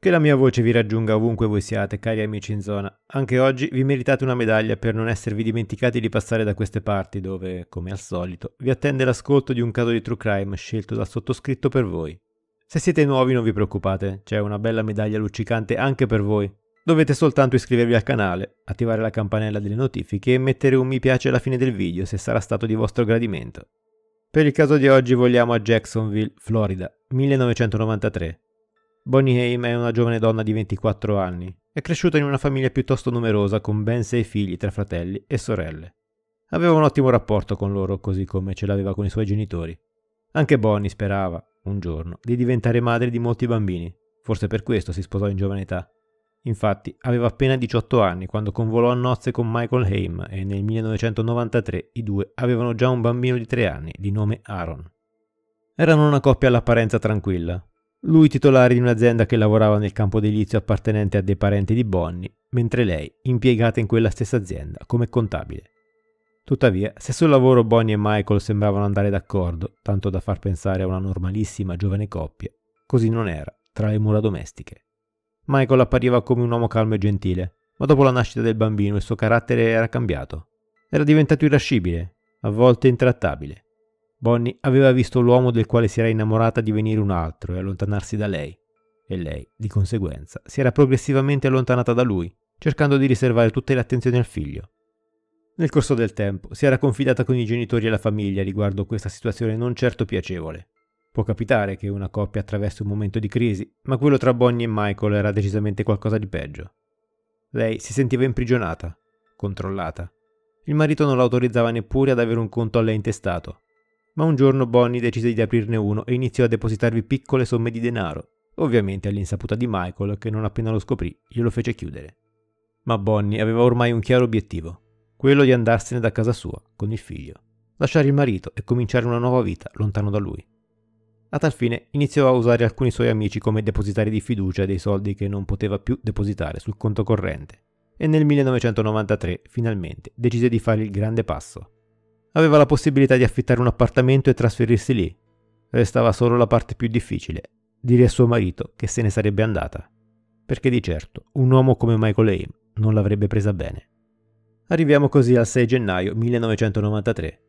Che la mia voce vi raggiunga ovunque voi siate, cari amici in zona. Anche oggi vi meritate una medaglia per non esservi dimenticati di passare da queste parti dove, come al solito, vi attende l'ascolto di un caso di true crime scelto dal sottoscritto per voi. Se siete nuovi non vi preoccupate, c'è una bella medaglia luccicante anche per voi. Dovete soltanto iscrivervi al canale, attivare la campanella delle notifiche e mettere un mi piace alla fine del video se sarà stato di vostro gradimento. Per il caso di oggi vogliamo a Jacksonville, Florida, 1993 Bonnie Haim è una giovane donna di 24 anni. È cresciuta in una famiglia piuttosto numerosa con ben sei figli tra fratelli e sorelle. Aveva un ottimo rapporto con loro, così come ce l'aveva con i suoi genitori. Anche Bonnie sperava, un giorno, di diventare madre di molti bambini. Forse per questo si sposò in giovane età. Infatti, aveva appena 18 anni quando convolò a nozze con Michael Haim e nel 1993 i due avevano già un bambino di 3 anni di nome Aaron. Erano una coppia all'apparenza tranquilla, lui titolare di un'azienda che lavorava nel campo edilizio appartenente a dei parenti di Bonnie, mentre lei impiegata in quella stessa azienda come contabile. Tuttavia, se sul lavoro Bonnie e Michael sembravano andare d'accordo, tanto da far pensare a una normalissima giovane coppia, così non era tra le mura domestiche. Michael appariva come un uomo calmo e gentile, ma dopo la nascita del bambino il suo carattere era cambiato. Era diventato irascibile, a volte intrattabile. Bonnie aveva visto l'uomo del quale si era innamorata divenire un altro e allontanarsi da lei, e lei, di conseguenza, si era progressivamente allontanata da lui, cercando di riservare tutte le attenzioni al figlio. Nel corso del tempo si era confidata con i genitori e la famiglia riguardo questa situazione non certo piacevole. Può capitare che una coppia attraversi un momento di crisi, ma quello tra Bonnie e Michael era decisamente qualcosa di peggio. Lei si sentiva imprigionata, controllata. Il marito non l'autorizzava neppure ad avere un conto a lei intestato, ma un giorno Bonnie decise di aprirne uno e iniziò a depositarvi piccole somme di denaro, ovviamente all'insaputa di Michael che non appena lo scoprì glielo fece chiudere. Ma Bonnie aveva ormai un chiaro obiettivo, quello di andarsene da casa sua con il figlio, lasciare il marito e cominciare una nuova vita lontano da lui. A tal fine iniziò a usare alcuni suoi amici come depositari di fiducia dei soldi che non poteva più depositare sul conto corrente e nel 1993 finalmente decise di fare il grande passo, aveva la possibilità di affittare un appartamento e trasferirsi lì. Restava solo la parte più difficile, dire a suo marito che se ne sarebbe andata, perché di certo un uomo come Michael Aim non l'avrebbe presa bene. Arriviamo così al 6 gennaio 1993.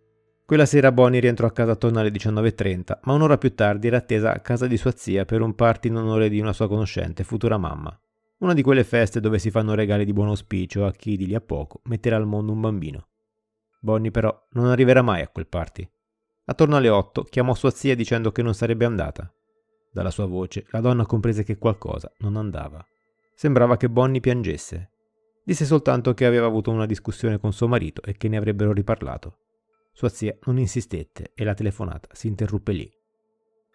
Quella sera Bonnie rientrò a casa attorno alle 19.30, ma un'ora più tardi era attesa a casa di sua zia per un party in onore di una sua conoscente, futura mamma. Una di quelle feste dove si fanno regali di buon auspicio a chi di lì a poco metterà al mondo un bambino. Bonnie però non arriverà mai a quel party. Attorno alle 8 chiamò sua zia dicendo che non sarebbe andata. Dalla sua voce la donna comprese che qualcosa non andava. Sembrava che Bonnie piangesse. Disse soltanto che aveva avuto una discussione con suo marito e che ne avrebbero riparlato. Sua zia non insistette e la telefonata si interruppe lì.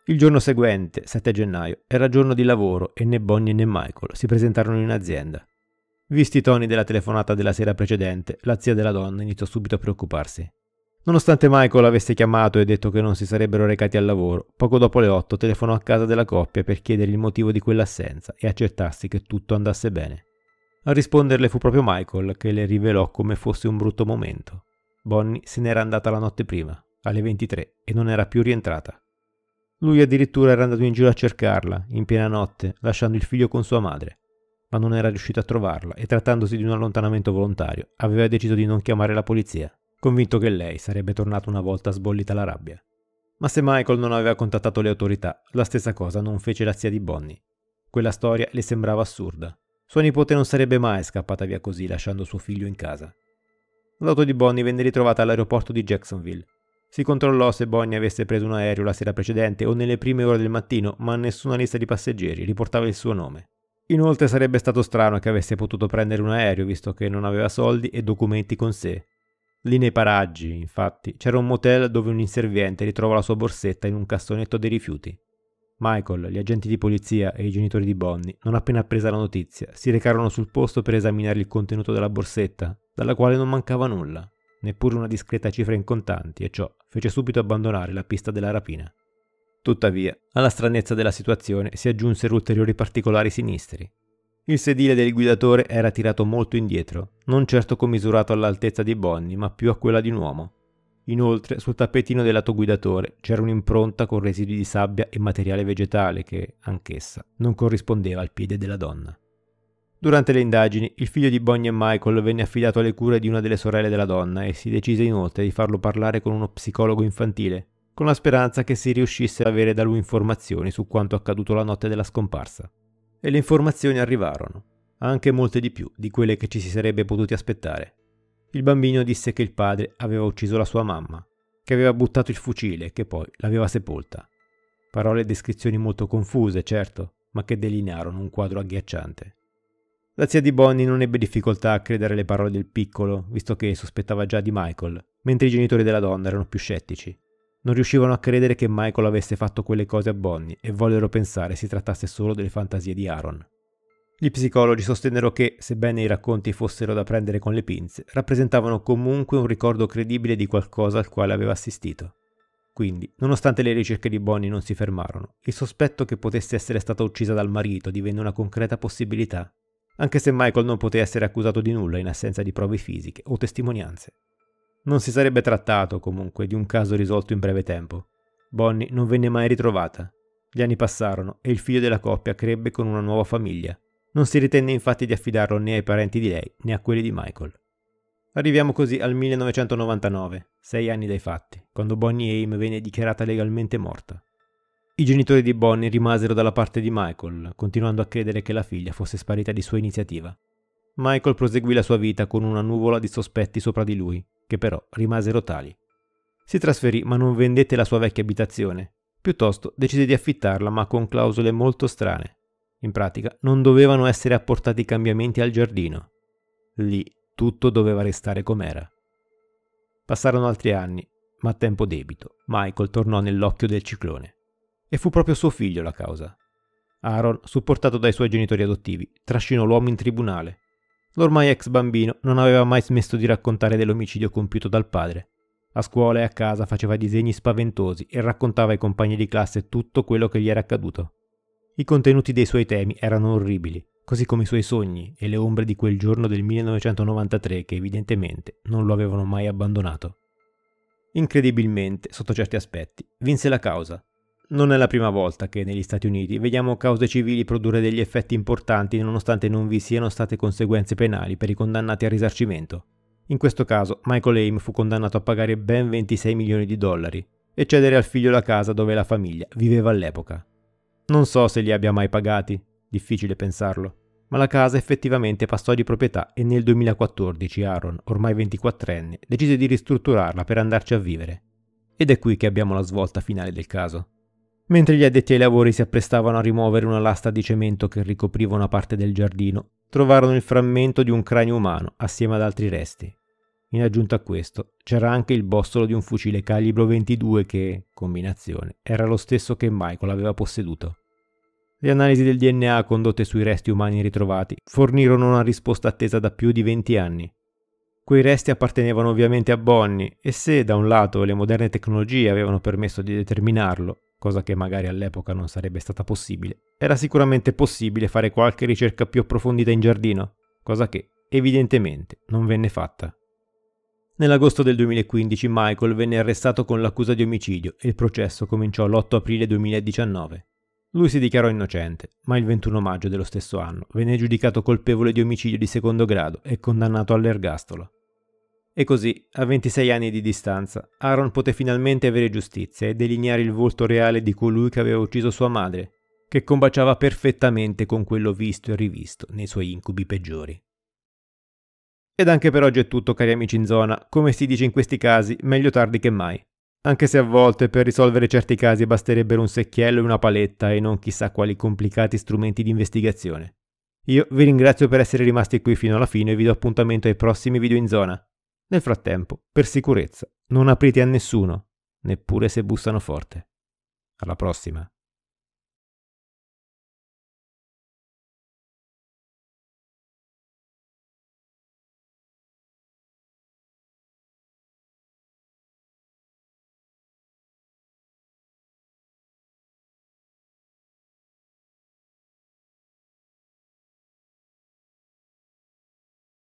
Il giorno seguente, 7 gennaio, era giorno di lavoro e né Bonnie né Michael si presentarono in azienda. Visti i toni della telefonata della sera precedente, la zia della donna iniziò subito a preoccuparsi. Nonostante Michael avesse chiamato e detto che non si sarebbero recati al lavoro, poco dopo le 8 telefonò a casa della coppia per chiedere il motivo di quell'assenza e accertarsi che tutto andasse bene. A risponderle fu proprio Michael che le rivelò come fosse un brutto momento. Bonnie se n'era andata la notte prima, alle 23, e non era più rientrata. Lui addirittura era andato in giro a cercarla, in piena notte, lasciando il figlio con sua madre ma non era riuscito a trovarla e trattandosi di un allontanamento volontario aveva deciso di non chiamare la polizia, convinto che lei sarebbe tornata una volta sbollita la rabbia. Ma se Michael non aveva contattato le autorità, la stessa cosa non fece la zia di Bonnie. Quella storia le sembrava assurda. Sua nipote non sarebbe mai scappata via così lasciando suo figlio in casa. L'auto di Bonnie venne ritrovata all'aeroporto di Jacksonville. Si controllò se Bonnie avesse preso un aereo la sera precedente o nelle prime ore del mattino, ma nessuna lista di passeggeri riportava il suo nome. Inoltre sarebbe stato strano che avesse potuto prendere un aereo visto che non aveva soldi e documenti con sé. Lì nei paraggi, infatti, c'era un motel dove un inserviente ritrova la sua borsetta in un cassonetto dei rifiuti. Michael, gli agenti di polizia e i genitori di Bonnie, non appena appresa la notizia, si recarono sul posto per esaminare il contenuto della borsetta, dalla quale non mancava nulla, neppure una discreta cifra in contanti, e ciò fece subito abbandonare la pista della rapina. Tuttavia, alla stranezza della situazione si aggiunsero ulteriori particolari sinistri. Il sedile del guidatore era tirato molto indietro, non certo commisurato all'altezza di Bonnie, ma più a quella di un uomo. Inoltre, sul tappetino del lato guidatore c'era un'impronta con residui di sabbia e materiale vegetale che, anch'essa, non corrispondeva al piede della donna. Durante le indagini, il figlio di Bonnie e Michael venne affidato alle cure di una delle sorelle della donna e si decise inoltre di farlo parlare con uno psicologo infantile, con la speranza che si riuscisse ad avere da lui informazioni su quanto accaduto la notte della scomparsa. E le informazioni arrivarono, anche molte di più di quelle che ci si sarebbe potuti aspettare. Il bambino disse che il padre aveva ucciso la sua mamma, che aveva buttato il fucile e che poi l'aveva sepolta. Parole e descrizioni molto confuse, certo, ma che delinearono un quadro agghiacciante. La zia di Bonnie non ebbe difficoltà a credere alle parole del piccolo, visto che sospettava già di Michael, mentre i genitori della donna erano più scettici. Non riuscivano a credere che Michael avesse fatto quelle cose a Bonnie e vollero pensare si trattasse solo delle fantasie di Aaron. Gli psicologi sostennero che, sebbene i racconti fossero da prendere con le pinze, rappresentavano comunque un ricordo credibile di qualcosa al quale aveva assistito. Quindi, nonostante le ricerche di Bonnie non si fermarono, il sospetto che potesse essere stata uccisa dal marito divenne una concreta possibilità, anche se Michael non poté essere accusato di nulla in assenza di prove fisiche o testimonianze. Non si sarebbe trattato comunque di un caso risolto in breve tempo. Bonnie non venne mai ritrovata. Gli anni passarono e il figlio della coppia crebbe con una nuova famiglia. Non si ritenne infatti di affidarlo né ai parenti di lei né a quelli di Michael. Arriviamo così al 1999, sei anni dai fatti, quando Bonnie Aim venne dichiarata legalmente morta. I genitori di Bonnie rimasero dalla parte di Michael, continuando a credere che la figlia fosse sparita di sua iniziativa. Michael proseguì la sua vita con una nuvola di sospetti sopra di lui, che però rimasero tali. Si trasferì ma non vendette la sua vecchia abitazione, piuttosto decise di affittarla ma con clausole molto strane. In pratica non dovevano essere apportati cambiamenti al giardino. Lì tutto doveva restare com'era. Passarono altri anni, ma a tempo debito. Michael tornò nell'occhio del ciclone. E fu proprio suo figlio la causa. Aaron, supportato dai suoi genitori adottivi, trascinò l'uomo in tribunale L'ormai ex bambino non aveva mai smesso di raccontare dell'omicidio compiuto dal padre. A scuola e a casa faceva disegni spaventosi e raccontava ai compagni di classe tutto quello che gli era accaduto. I contenuti dei suoi temi erano orribili, così come i suoi sogni e le ombre di quel giorno del 1993 che evidentemente non lo avevano mai abbandonato. Incredibilmente, sotto certi aspetti, vinse la causa non è la prima volta che negli Stati Uniti vediamo cause civili produrre degli effetti importanti nonostante non vi siano state conseguenze penali per i condannati a risarcimento. In questo caso Michael Aim fu condannato a pagare ben 26 milioni di dollari e cedere al figlio la casa dove la famiglia viveva all'epoca. Non so se li abbia mai pagati, difficile pensarlo, ma la casa effettivamente passò di proprietà e nel 2014 Aaron, ormai 24enne, decise di ristrutturarla per andarci a vivere. Ed è qui che abbiamo la svolta finale del caso mentre gli addetti ai lavori si apprestavano a rimuovere una lasta di cemento che ricopriva una parte del giardino, trovarono il frammento di un cranio umano assieme ad altri resti. In aggiunta a questo c'era anche il bossolo di un fucile calibro 22 che, combinazione, era lo stesso che Michael aveva posseduto. Le analisi del DNA condotte sui resti umani ritrovati fornirono una risposta attesa da più di 20 anni, Quei resti appartenevano ovviamente a Bonnie e se da un lato le moderne tecnologie avevano permesso di determinarlo, cosa che magari all'epoca non sarebbe stata possibile, era sicuramente possibile fare qualche ricerca più approfondita in giardino, cosa che evidentemente non venne fatta. Nell'agosto del 2015 Michael venne arrestato con l'accusa di omicidio e il processo cominciò l'8 aprile 2019. Lui si dichiarò innocente, ma il 21 maggio dello stesso anno venne giudicato colpevole di omicidio di secondo grado e condannato all'ergastolo. E così, a 26 anni di distanza, Aaron poté finalmente avere giustizia e delineare il volto reale di colui che aveva ucciso sua madre, che combaciava perfettamente con quello visto e rivisto nei suoi incubi peggiori. Ed anche per oggi è tutto, cari amici in zona. Come si dice in questi casi, meglio tardi che mai. Anche se a volte per risolvere certi casi basterebbero un secchiello e una paletta e non chissà quali complicati strumenti di investigazione. Io vi ringrazio per essere rimasti qui fino alla fine e vi do appuntamento ai prossimi video in zona. Nel frattempo, per sicurezza, non aprite a nessuno, neppure se bussano forte. Alla prossima.